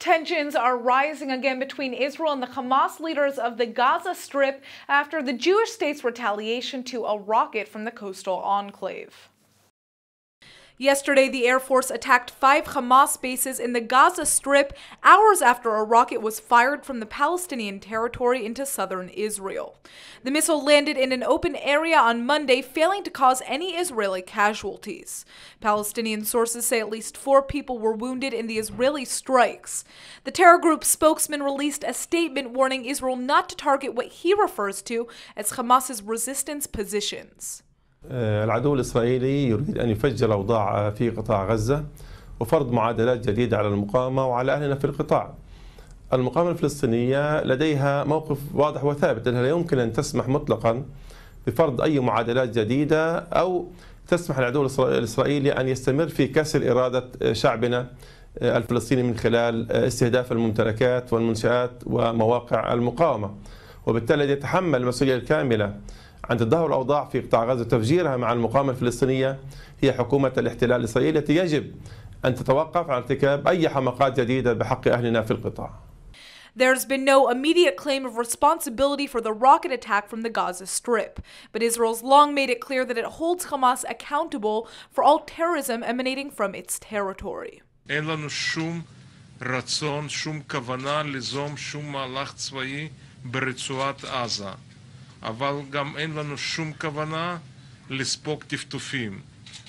Tensions are rising again between Israel and the Hamas leaders of the Gaza Strip after the Jewish state's retaliation to a rocket from the coastal enclave. Yesterday, the Air Force attacked five Hamas bases in the Gaza Strip hours after a rocket was fired from the Palestinian territory into southern Israel. The missile landed in an open area on Monday, failing to cause any Israeli casualties. Palestinian sources say at least four people were wounded in the Israeli strikes. The terror group spokesman released a statement warning Israel not to target what he refers to as Hamas's resistance positions. آه، العدو الإسرائيلي يريد أن يفجر الأوضاع في قطاع غزة وفرض معادلات جديدة على المقاومة وعلى أهلنا في القطاع المقاومة الفلسطينية لديها موقف واضح وثابت أنها لا يمكن أن تسمح مطلقا بفرض أي معادلات جديدة أو تسمح العدو الإسرائيلي أن يستمر في كسر إرادة شعبنا آه، الفلسطيني من خلال آه، استهداف الممتلكات والمنشآت ومواقع المقاومة وبالتالي يتحمل المسؤولية الكاملة أن تدهور الأوضاع في قطاع غزة وتفجيرها مع المقاومة الفلسطينية هي حكومة الاحتلال الإسرائيلي التي يجب أن تتوقف عن ارتكاب أي حمقات جديدة بحق أهلنا في القطاع. There's been no immediate claim of responsibility for the rocket attack from the Gaza Strip, but Israel's long made it clear that it holds Hamas accountable for all terrorism emanating from its territory. אין לנו שום רצון, שום כוונה ליזום שום מהלך צבאי ברצועת עזה. אבל גם אין לנו שום כוונה לספוג טפטופים.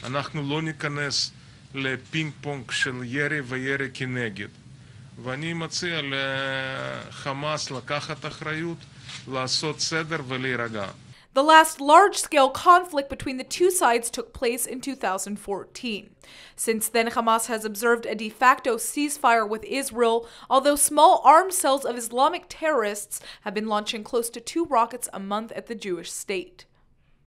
אנחנו לא ניכנס לפינג פונג של ירי וירי כנגד. ואני מציע לחמאס לקחת אחריות, לעשות סדר ולהירגע. The last large scale conflict between the two sides took place in 2014. Since then, Hamas has observed a de facto ceasefire with Israel, although small armed cells of Islamic terrorists have been launching close to two rockets a month at the Jewish state.